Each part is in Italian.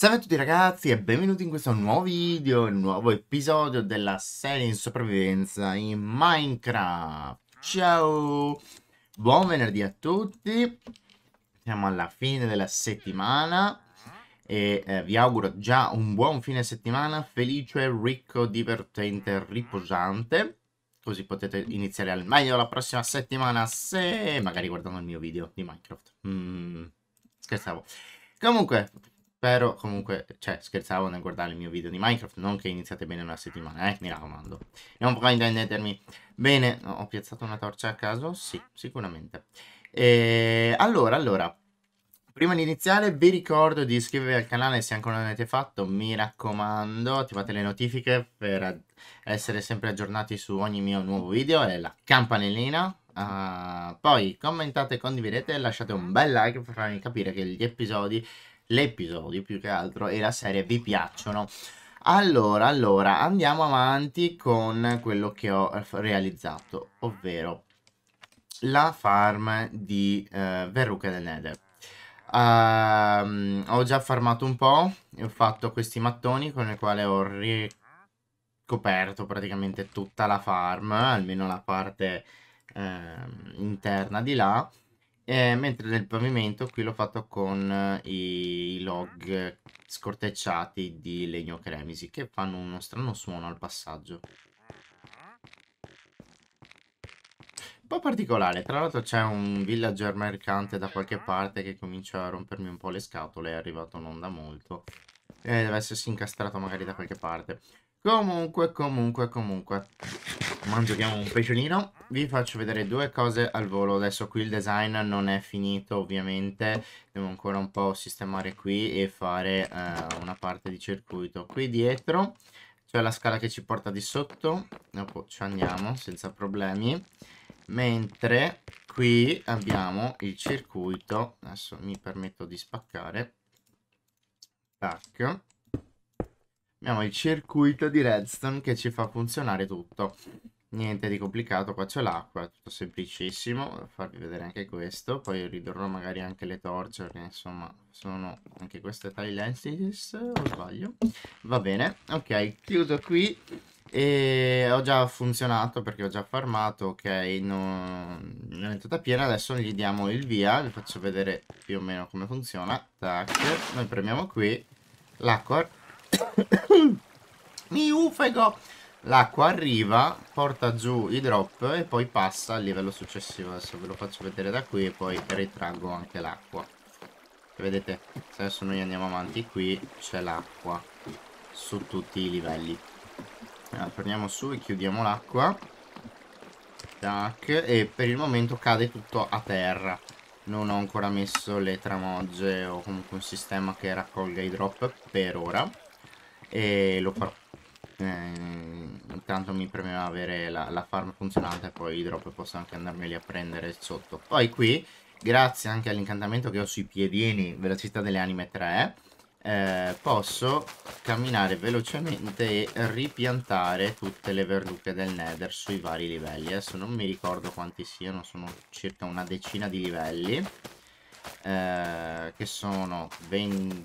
Salve a tutti ragazzi e benvenuti in questo nuovo video, nuovo episodio della serie in sopravvivenza in Minecraft Ciao! Buon venerdì a tutti Siamo alla fine della settimana e eh, vi auguro già un buon fine settimana felice, ricco, divertente, riposante Così potete iniziare al meglio la prossima settimana se magari guardando il mio video di Minecraft mm, Scherzavo Comunque, Spero comunque, cioè scherzavo nel guardare il mio video di Minecraft, non che iniziate bene una settimana, eh, mi raccomando. Non provate a intendermi. Bene, ho piazzato una torcia a caso? Sì, sicuramente. E ehm, allora, allora, prima di iniziare vi ricordo di iscrivervi al canale se ancora non l'avete fatto, mi raccomando, attivate le notifiche per essere sempre aggiornati su ogni mio nuovo video e la campanellina Uh, poi commentate, condividete e lasciate un bel like per farmi capire che gli episodi l'episodio più che altro e la serie vi piacciono. Allora, allora, andiamo avanti con quello che ho realizzato, ovvero la farm di eh, Verruca del Nether. Uh, ehm, ho già farmato un po', ho fatto questi mattoni con i quali ho ricoperto praticamente tutta la farm, almeno la parte eh, interna di là. Eh, mentre nel pavimento qui l'ho fatto con eh, i log scortecciati di legno cremisi che fanno uno strano suono al passaggio. Un po' particolare, tra l'altro c'è un villager mercante da qualche parte che comincia a rompermi un po' le scatole, è arrivato non da molto. Eh, deve essersi incastrato magari da qualche parte. Comunque, comunque, comunque. Mangiamo un pesciolino. Vi faccio vedere due cose al volo. Adesso qui il design non è finito ovviamente. Devo ancora un po' sistemare qui e fare eh, una parte di circuito. Qui dietro c'è la scala che ci porta di sotto. Dopo ci andiamo senza problemi. Mentre qui abbiamo il circuito. Adesso mi permetto di spaccare. Tac abbiamo il circuito di redstone che ci fa funzionare tutto niente di complicato qua c'è l'acqua tutto semplicissimo farvi vedere anche questo poi ridurrò magari anche le torce perché insomma sono anche queste lenses o sbaglio va bene ok chiudo qui e ho già funzionato perché ho già farmato ok non, non è tutta piena adesso gli diamo il via vi faccio vedere più o meno come funziona tac noi premiamo qui l'acqua Mi ufego! L'acqua arriva, porta giù i drop e poi passa al livello successivo. Adesso ve lo faccio vedere da qui e poi ritraggo anche l'acqua. Vedete, se adesso noi andiamo avanti qui c'è l'acqua su tutti i livelli. Allora, torniamo su e chiudiamo l'acqua. Tac, e per il momento cade tutto a terra. Non ho ancora messo le tramogge o comunque un sistema che raccolga i drop per ora e lo farò. Eh, intanto mi premeva avere la, la farm funzionante poi i drop posso anche andarmeli a prendere sotto. Poi qui, grazie anche all'incantamento che ho sui piedini, velocità delle anime 3, eh, posso camminare velocemente e ripiantare tutte le verduche del nether sui vari livelli. Adesso non mi ricordo quanti siano, sono circa una decina di livelli. Eh, che sono 20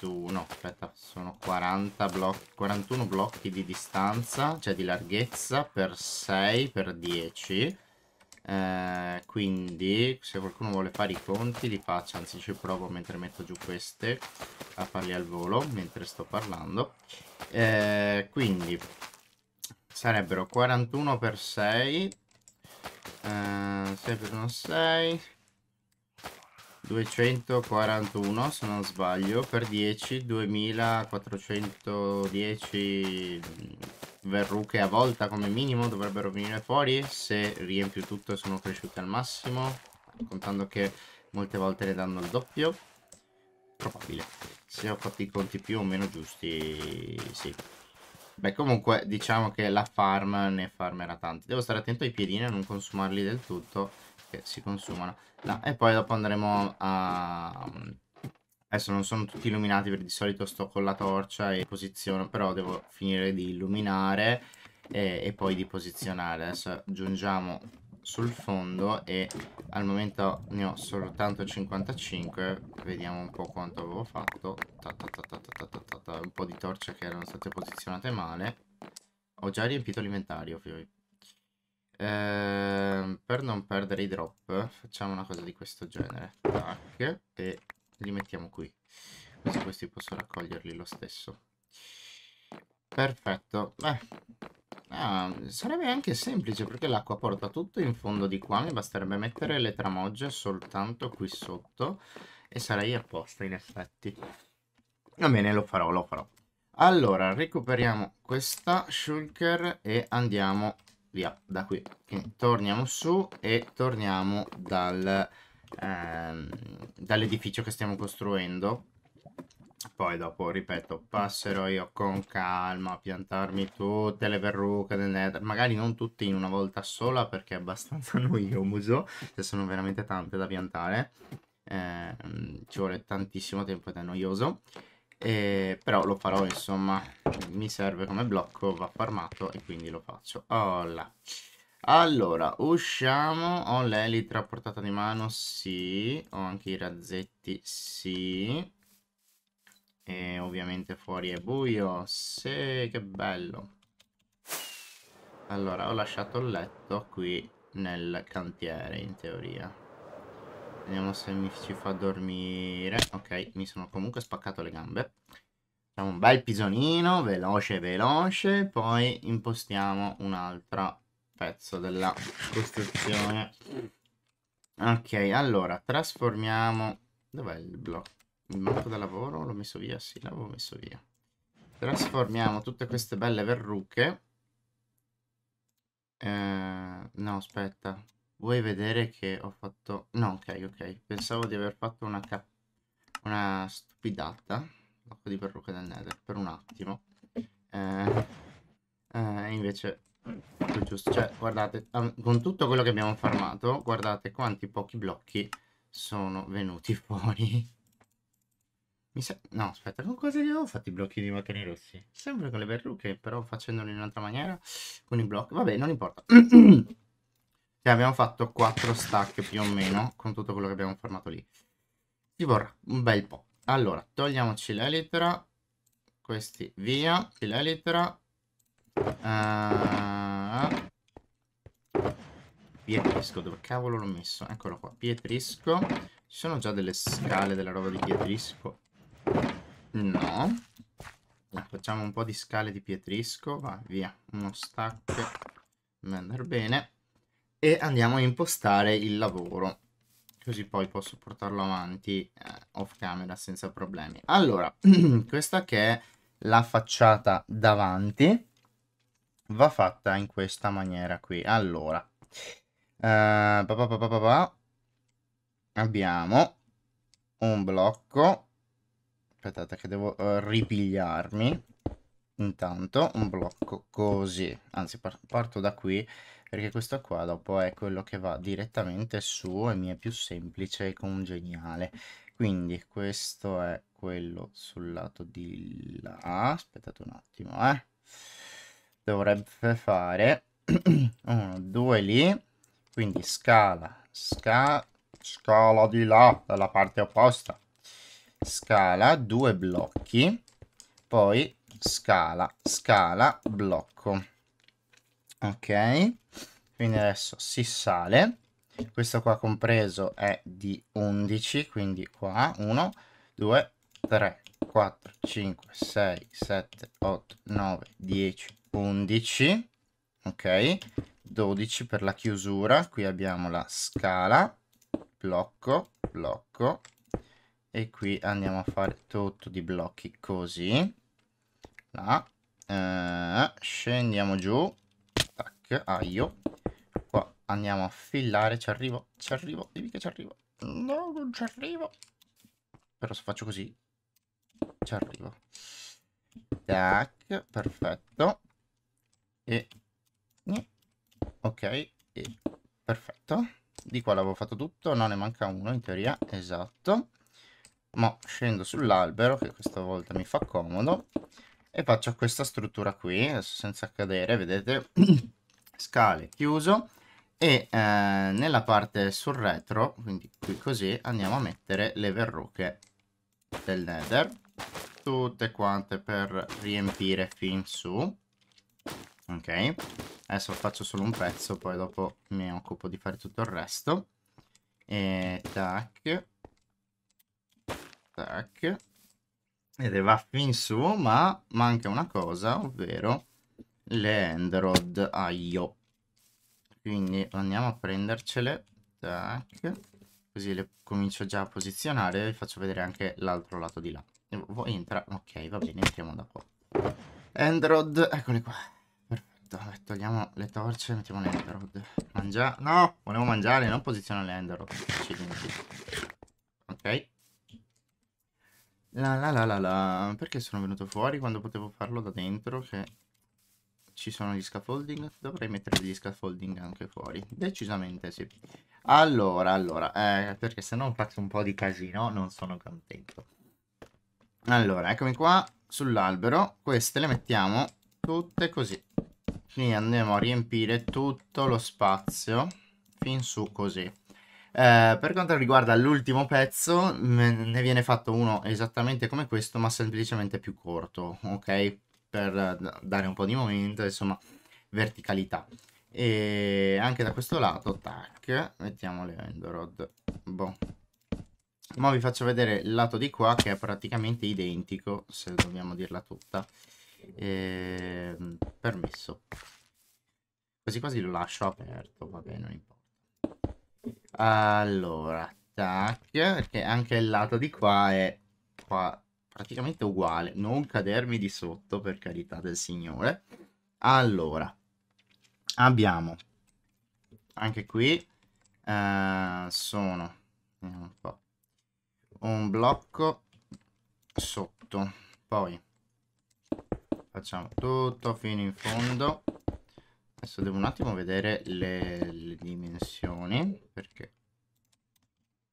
41, aspetta, sono 40 blocchi, 41 blocchi di distanza, cioè di larghezza per 6 per 10. Eh, quindi se qualcuno vuole fare i conti li faccio anzi ci provo mentre metto giù queste a farli al volo mentre sto parlando. Eh, quindi sarebbero 41 per 6, eh, 6 per 1 6 241 se non sbaglio per 10 2410 mm, verruche a volta come minimo dovrebbero venire fuori se riempio tutto e sono cresciute al massimo contando che molte volte ne danno il doppio probabile se ho fatto i conti più o meno giusti sì beh comunque diciamo che la farm ne farmerà tanti devo stare attento ai piedini a non consumarli del tutto che si consumano. No, e poi dopo andremo a... Adesso non sono tutti illuminati perché di solito sto con la torcia e posiziono, però devo finire di illuminare e, e poi di posizionare. Adesso aggiungiamo sul fondo e al momento ne ho soltanto 55 vediamo un po' quanto avevo fatto ta ta ta un po' di torce che erano state posizionate male ho già riempito l'inventario Ehm, per non perdere i drop facciamo una cosa di questo genere. Tac, e li mettiamo qui. Così questi posso raccoglierli lo stesso. Perfetto. Beh, ah, sarebbe anche semplice perché l'acqua porta tutto in fondo di qua. Mi basterebbe mettere le tramogge soltanto qui sotto e sarei apposta in effetti. Va bene, lo farò, lo farò. Allora, recuperiamo questa shulker e andiamo via da qui. torniamo su e torniamo dal, ehm, dall'edificio che stiamo costruendo. Poi dopo, ripeto, passerò io con calma a piantarmi tutte le verruche del nether. Magari non tutte in una volta sola perché è abbastanza noioso. Se cioè sono veramente tante da piantare. Eh, ci vuole tantissimo tempo ed è noioso eh, però lo farò insomma mi serve come blocco va farmato e quindi lo faccio Olla. allora usciamo ho l'elitra a portata di mano sì ho anche i razzetti sì e ovviamente fuori è buio sì che bello allora ho lasciato il letto qui nel cantiere in teoria Vediamo se mi ci fa dormire. Ok, mi sono comunque spaccato le gambe. Facciamo un bel pisonino, veloce, veloce. Poi impostiamo un altro pezzo della costruzione. Ok, allora, trasformiamo... Dov'è il blocco? Il blocco da lavoro? L'ho messo via? Sì, l'avevo messo via. Trasformiamo tutte queste belle verruche. Eh, no, aspetta. Vuoi vedere che ho fatto... No, ok, ok. Pensavo di aver fatto una, cap... una stupidata. Blocco di parrucca del nether, per un attimo. Eh, eh, invece... Giusto, cioè, guardate, con tutto quello che abbiamo farmato, guardate quanti pochi blocchi sono venuti fuori. Mi sa... No, aspetta, con cosa li avevo fatti i blocchi di macchine rossi? Sempre con le verruche, però facendoli in un'altra maniera, con i blocchi. Vabbè, non importa. Cioè abbiamo fatto 4 stack più o meno con tutto quello che abbiamo formato lì. Ci vorrà un bel po'. Allora, togliamoci l'elitra. Questi via, l'elitra. Uh, ah. pietrisco, dove cavolo l'ho messo? Eccolo qua, pietrisco. Ci sono già delle scale della roba di pietrisco? No. Facciamo un po' di scale di pietrisco. Va, via. Uno stack. Andare bene e andiamo a impostare il lavoro così poi posso portarlo avanti eh, off camera senza problemi allora questa che è la facciata davanti va fatta in questa maniera qui allora eh, pa, pa, pa, abbiamo un blocco aspettate che devo eh, ripigliarmi intanto un blocco così anzi par parto da qui perché questo qua dopo è quello che va direttamente su e mi è più semplice e congeniale quindi questo è quello sul lato di là aspettate un attimo eh dovrebbe fare uno due lì quindi scala sca, scala di là dalla parte opposta scala due blocchi poi scala scala blocco ok quindi adesso si sale questo qua compreso è di 11 quindi qua 1 2 3 4 5 6 7 8 9 10 11 ok 12 per la chiusura qui abbiamo la scala blocco blocco e qui andiamo a fare tutto di blocchi così là eh, scendiamo giù clic aio ah, qua andiamo a fillare ci arrivo ci arrivo dimmi che ci arrivo no non ci arrivo però se faccio così ci arrivo tac perfetto e ok e perfetto di qua l'avevo fatto tutto non ne manca uno in teoria esatto ma scendo sull'albero che questa volta mi fa comodo e faccio questa struttura qui adesso senza cadere vedete scale chiuso e eh, nella parte sul retro, quindi qui così, andiamo a mettere le verruche del nether, tutte quante per riempire fin su, ok? Adesso faccio solo un pezzo, poi dopo mi occupo di fare tutto il resto. E tac, tac, ed va fin su, ma manca una cosa, ovvero le Endrod aio. Quindi andiamo a prendercele. Tac. Così le comincio già a posizionare e faccio vedere anche l'altro lato di là. Entra, ok, va bene, entriamo da poco. Endrod, eccole qua. Perfetto, togliamo le torce, mettiamo le Endrod. Mangia... No, volevo mangiare, non posiziono le Endrod. Accidenti. Ok. La la la la la, perché sono venuto fuori quando potevo farlo da dentro che ci sono gli scaffolding? Dovrei mettere gli scaffolding anche fuori. Decisamente sì. Allora, allora, eh, perché se no faccio un po' di casino, non sono contento. Allora, eccomi qua sull'albero. Queste le mettiamo tutte così. Quindi andiamo a riempire tutto lo spazio fin su così. Eh, per quanto riguarda l'ultimo pezzo, ne viene fatto uno esattamente come questo, ma semplicemente più corto, ok? per dare un po' di momento, insomma, verticalità. E anche da questo lato, tac, mettiamo le endorod. Boh. Ma vi faccio vedere il lato di qua che è praticamente identico, se dobbiamo dirla tutta. E... Ehm, permesso. Quasi quasi lo lascio aperto, vabbè, non importa. Allora, tac, perché anche il lato di qua è qua praticamente uguale, non cadermi di sotto per carità del Signore. Allora, abbiamo anche qui, eh, sono un, un blocco sotto, poi facciamo tutto fino in fondo. Adesso devo un attimo vedere le, le dimensioni perché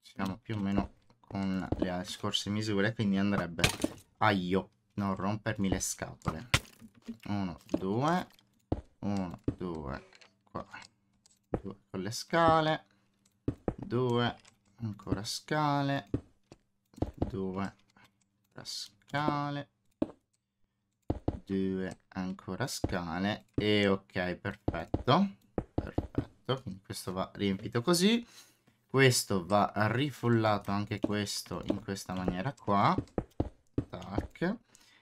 siamo più o meno con le scorse misure, quindi andrebbe a io non rompermi le scatole. 1, 2, 1, 2, qua, 2 con le scale, 2, ancora scale, 2, scale, 2, ancora scale, e ok, perfetto, perfetto, quindi questo va riempito così. Questo va rifollato anche questo in questa maniera qua. Tac.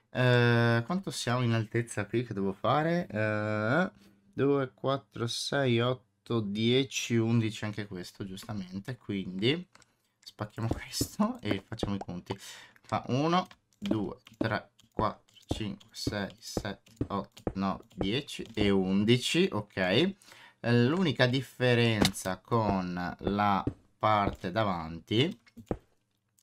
Eh, quanto siamo in altezza qui che devo fare? Eh, 2, 4, 6, 8, 10, 11 anche questo giustamente. Quindi spacchiamo questo e facciamo i punti. Fa 1, 2, 3, 4, 5, 6, 7, 8, 9, 10 e 11. Ok. L'unica differenza con la parte davanti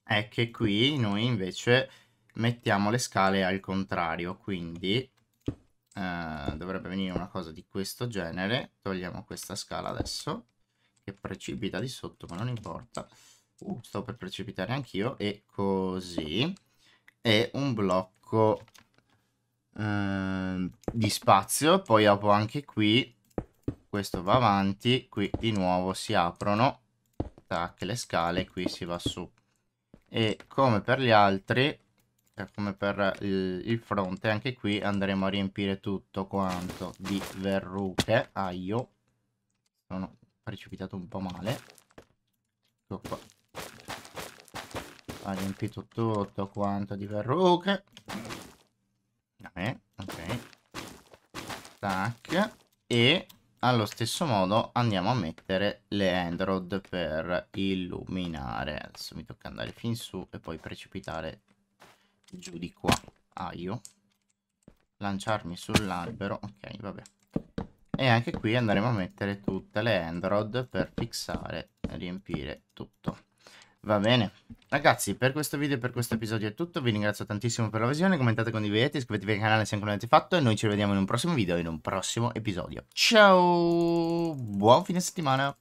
è che qui noi invece mettiamo le scale al contrario, quindi eh, dovrebbe venire una cosa di questo genere. Togliamo questa scala adesso, che precipita di sotto, ma non importa. Uh, sto per precipitare anch'io, e così. è un blocco eh, di spazio, poi dopo anche qui, questo va avanti, qui di nuovo si aprono tac, le scale, qui si va su. E come per gli altri, eh, come per il, fronte, anche qui andremo a riempire tutto quanto di verruche. Aio. Ah, sono precipitato un po' male. Ecco qua. Ha riempito tutto quanto di verruche. Eh, ok. Tac. E allo stesso modo andiamo a mettere le handrod per illuminare. Adesso mi tocca andare fin su e poi precipitare giù di qua. Aio. Ah, Lanciarmi sull'albero. Ok, vabbè. E anche qui andremo a mettere tutte le handrod per fissare e riempire tutto. Va bene. Ragazzi, per questo video e per questo episodio è tutto. Vi ringrazio tantissimo per la visione. Commentate, condividete, iscrivetevi al canale se ancora non l'avete fatto. E noi ci vediamo in un prossimo video, in un prossimo episodio. Ciao! Buon fine settimana!